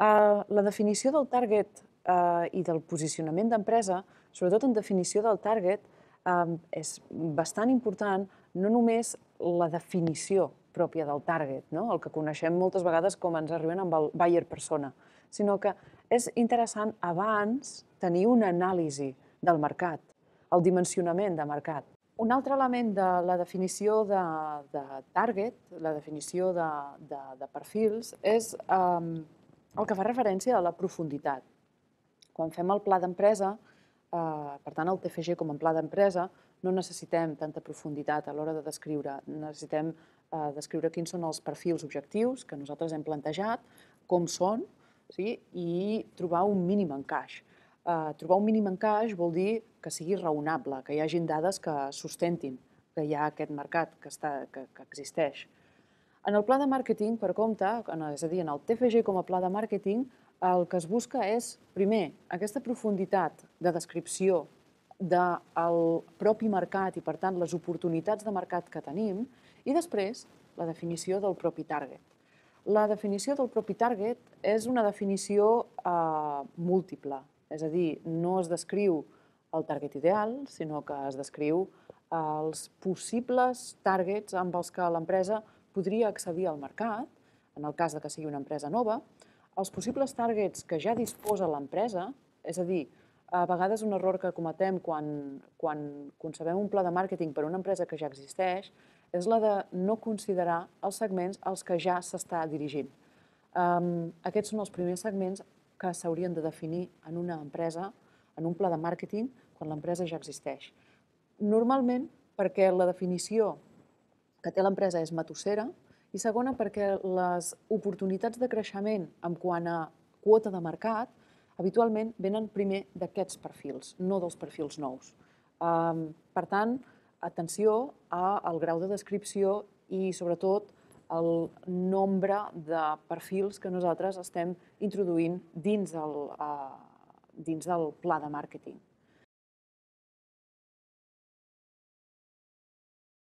Eh, la definició del target eh, i del posicionament d'empresa, sobretot en definició del target, eh, és bastant important no només la definició pròpia del target, no? el que coneixem moltes vegades com ens arriben amb el buyer persona, sinó que és interessant abans tenir una anàlisi del mercat, el dimensionament de mercat. Un altre element de la definició de, de target, la definició de, de, de perfils, és eh, el que fa referència a la profunditat. Quan fem el pla d'empresa, eh, per tant, el TFG com a pla d'empresa, no necessitem tanta profunditat a l'hora de descriure. Necessitem eh, descriure quins són els perfils objectius que nosaltres hem plantejat, com són, sí? i trobar un mínim encaix. Eh, trobar un mínim encaix vol dir que sigui raonable, que hi hagin dades que sustentin que hi ha aquest mercat que, està, que, que existeix. En el pla de màrqueting, per compte, és a dir, en el TFG com a pla de màrqueting, el que es busca és, primer, aquesta profunditat de descripció del propi mercat i, per tant, les oportunitats de mercat que tenim, i després, la definició del propi target. La definició del propi target és una definició eh, múltiple, és a dir, no es descriu el target ideal, sinó que es descriu els possibles targets amb els que l'empresa podria accedir al mercat, en el cas de que sigui una empresa nova, els possibles targets que ja disposa l'empresa, és a dir, a vegades un error que cometem quan, quan concebem un pla de màrqueting per a una empresa que ja existeix és la de no considerar els segments als que ja s'està dirigint. Um, aquests són els primers segments que s'haurien de definir en una empresa, en un pla de màrqueting, quan l'empresa ja existeix. Normalment, perquè la definició que té l'empresa és matossera, i segona perquè les oportunitats de creixement en quant a quota de mercat habitualment venen primer d'aquests perfils, no dels perfils nous. Ehm, per tant, atenció al grau de descripció i, sobretot, el nombre de perfils que nosaltres estem introduint dins del, eh, dins del pla de màrqueting.